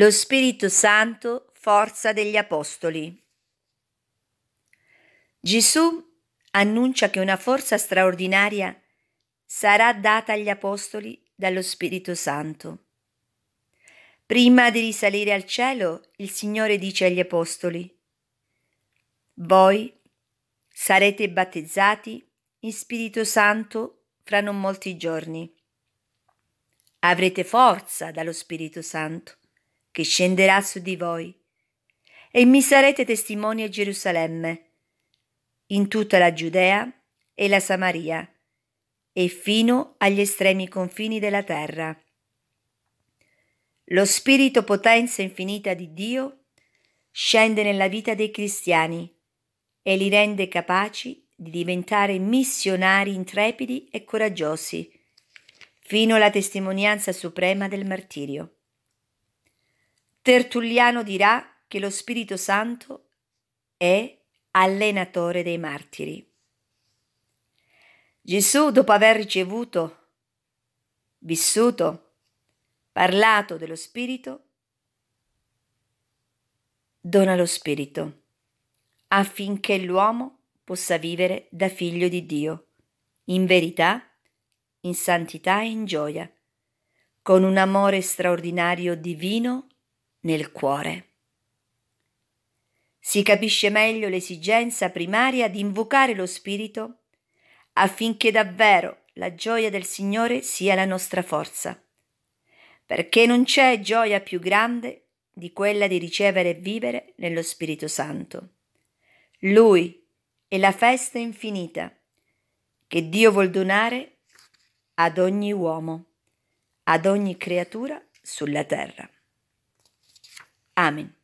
Lo Spirito Santo, forza degli Apostoli. Gesù annuncia che una forza straordinaria sarà data agli Apostoli dallo Spirito Santo. Prima di risalire al cielo, il Signore dice agli Apostoli, Voi sarete battezzati in Spirito Santo fra non molti giorni. Avrete forza dallo Spirito Santo che scenderà su di voi, e mi sarete testimoni a Gerusalemme, in tutta la Giudea e la Samaria, e fino agli estremi confini della terra. Lo spirito potenza infinita di Dio scende nella vita dei cristiani e li rende capaci di diventare missionari intrepidi e coraggiosi, fino alla testimonianza suprema del martirio. Tertulliano dirà che lo Spirito Santo è allenatore dei martiri. Gesù, dopo aver ricevuto, vissuto, parlato dello Spirito, dona lo Spirito affinché l'uomo possa vivere da figlio di Dio, in verità, in santità e in gioia, con un amore straordinario divino nel cuore. Si capisce meglio l'esigenza primaria di invocare lo Spirito affinché davvero la gioia del Signore sia la nostra forza, perché non c'è gioia più grande di quella di ricevere e vivere nello Spirito Santo. Lui è la festa infinita che Dio vuol donare ad ogni uomo, ad ogni creatura sulla terra. Amén.